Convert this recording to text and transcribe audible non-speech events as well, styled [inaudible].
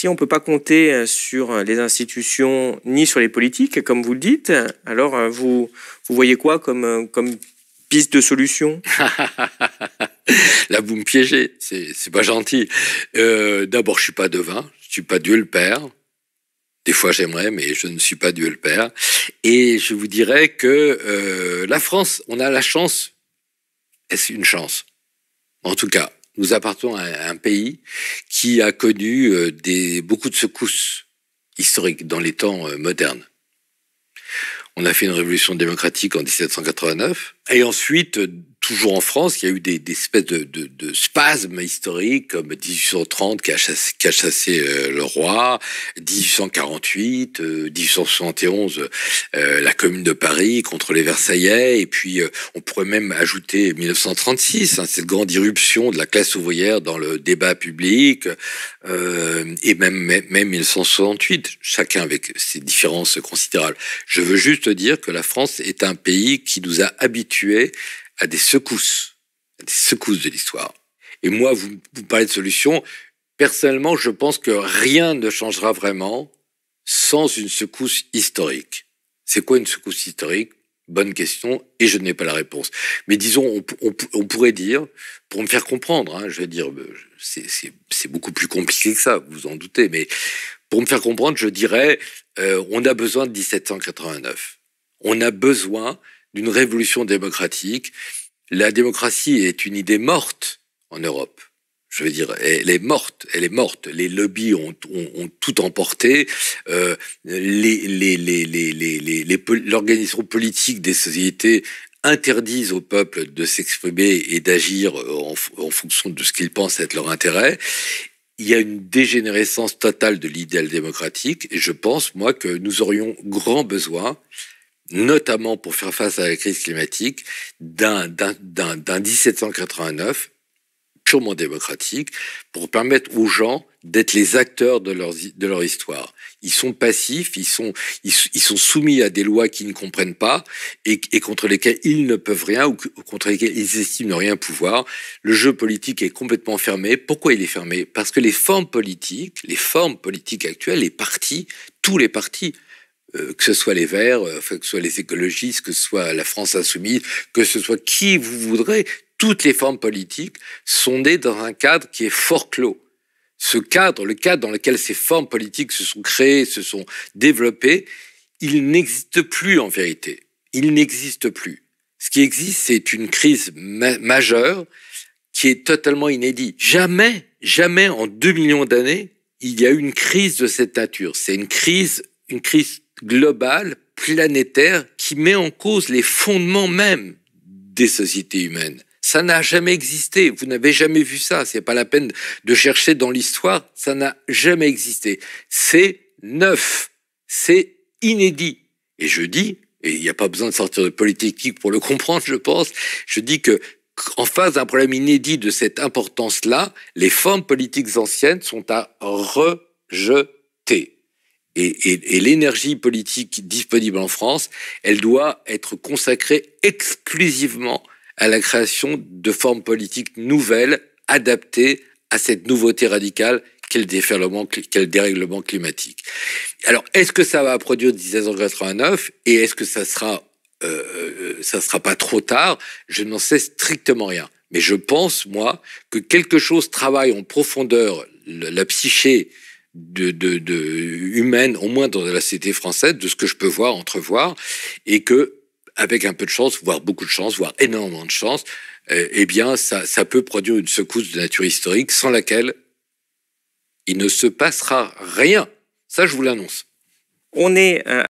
si on ne peut pas compter euh, sur euh, les institutions ni sur les politiques, comme vous le dites, alors euh, vous, vous voyez quoi comme, comme piste de solution [laughs] La vous me piégez, c'est pas gentil. D'abord, je suis pas devin, je suis pas Dieu le Père. Des fois, j'aimerais, mais je ne suis pas Dieu le Père. Et je vous dirais que la France, on a la chance. Est-ce une chance En tout cas, nous appartenons à un pays qui a connu euh, beaucoup de secousses historiques dans les temps euh, modernes. On a fait une révolution démocratique en 1789. Et ensuite, euh, toujours en France, il y a eu des, espèces de, spasmes historiques comme 1830 qui a chassé, euh, le roi, 1848, 1871 euh, la Commune de Paris contre les Versaillais, et puis on pourrait même ajouter 1936, hein, cette grande irruption de la classe ouvrière dans le débat public, et même, même, même 1968, chacun avec ses différences considérables. Je veux juste dire que la France est un pays qui nous a habitués à des secousses, à des secousses de l'histoire. Et moi, vous, vous parlez de solutions. Personnellement, je pense que rien ne changera vraiment sans une secousse historique. C'est quoi une secousse historique Bonne question, et je n'ai pas la réponse. Mais disons, on, pourrait dire, pour me faire comprendre, hein, je vais dire, euh, c'est beaucoup plus compliqué que ça, vous en doutez, mais pour me faire comprendre, je dirais, euh, on a besoin de 1789. On a besoin d'une révolution démocratique. La démocratie est une idée morte en Europe. Je veux dire, elle est morte, elle est morte. Les lobbies ont, tout emporté. Euh, les, les, l'organisation politique des sociétés interdisent au peuple de s'exprimer et d'agir en, en fonction de ce qu'ils pensent être leur intérêt il y a une dégénérescence totale de l'idéal démocratique et je pense, moi, que nous aurions grand besoin notamment pour faire face à la crise climatique, d'un 1789 purement démocratique, pour permettre aux gens d'être les acteurs de leur, histoire. Ils sont passifs, ils sont, soumis à des lois qu'ils ne comprennent pas et, et, contre lesquelles ils ne peuvent rien ou contre lesquelles ils estiment ne rien pouvoir. Le jeu politique est complètement fermé. Pourquoi il est fermé Parce que les formes politiques, les formes politiques actuelles, les partis, tous les partis, euh, que ce soit les Verts, euh, que ce soit les écologistes, que ce soit la France insoumise, que ce soit qui vous voudrez, toutes les formes politiques sont nées dans un cadre qui est fort clos. Ce cadre, le cadre dans lequel ces formes politiques se sont créées, se sont développées, il n'existe plus en vérité. Il n'existe plus. Ce qui existe, c'est une crise majeure qui est totalement inédite. Jamais, jamais en deux millions d'années, il y a eu une crise de cette nature. C'est une crise, une crise Global, planétaire, qui met en cause les fondements mêmes des sociétés humaines. Ça n'a jamais existé. Vous n'avez jamais vu ça. C'est pas la peine de chercher dans l'histoire. Ça n'a jamais existé. C'est neuf. C'est inédit. Et je dis, et il n'y a pas besoin de sortir de politique pour le comprendre, je pense, je dis que en face d'un problème inédit de cette importance-là, les formes politiques anciennes sont à rejeter et, l'énergie politique disponible en France, elle doit être consacrée exclusivement à la création de formes politiques nouvelles, adaptées à cette nouveauté radicale qu'est le, dérèglement climatique. Alors, est-ce que ça va produire 1989 et est-ce que ça sera, euh, euh, ça sera pas trop tard Je n'en sais strictement rien. Mais je pense, moi, que quelque chose travaille en profondeur la psyché de, humaine, au moins dans la société française, de ce que je peux voir, entrevoir, et que, avec un peu de chance, voire beaucoup de chance, voire énormément de chance, euh, eh bien, ça, ça peut produire une secousse de nature historique sans laquelle il ne se passera rien. Ça, je vous l'annonce. On est euh,